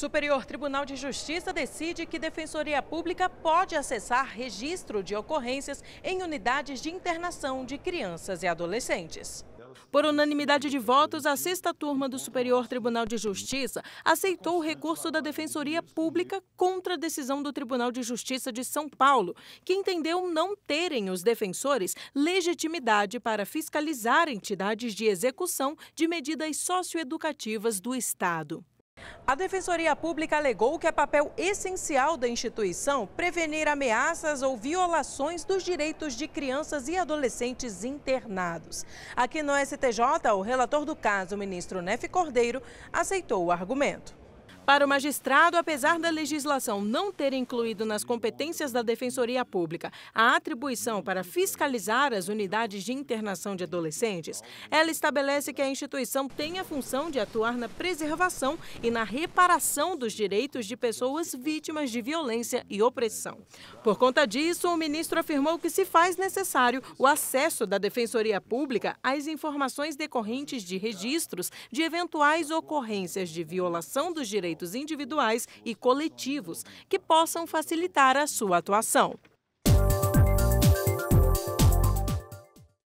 Superior Tribunal de Justiça decide que Defensoria Pública pode acessar registro de ocorrências em unidades de internação de crianças e adolescentes. Por unanimidade de votos, a sexta turma do Superior Tribunal de Justiça aceitou o recurso da Defensoria Pública contra a decisão do Tribunal de Justiça de São Paulo, que entendeu não terem os defensores legitimidade para fiscalizar entidades de execução de medidas socioeducativas do Estado. A Defensoria Pública alegou que é papel essencial da instituição prevenir ameaças ou violações dos direitos de crianças e adolescentes internados. Aqui no STJ, o relator do caso, o ministro Nef Cordeiro, aceitou o argumento. Para o magistrado, apesar da legislação não ter incluído nas competências da Defensoria Pública a atribuição para fiscalizar as unidades de internação de adolescentes, ela estabelece que a instituição tem a função de atuar na preservação e na reparação dos direitos de pessoas vítimas de violência e opressão. Por conta disso, o ministro afirmou que se faz necessário o acesso da Defensoria Pública às informações decorrentes de registros de eventuais ocorrências de violação dos direitos direitos individuais e coletivos que possam facilitar a sua atuação.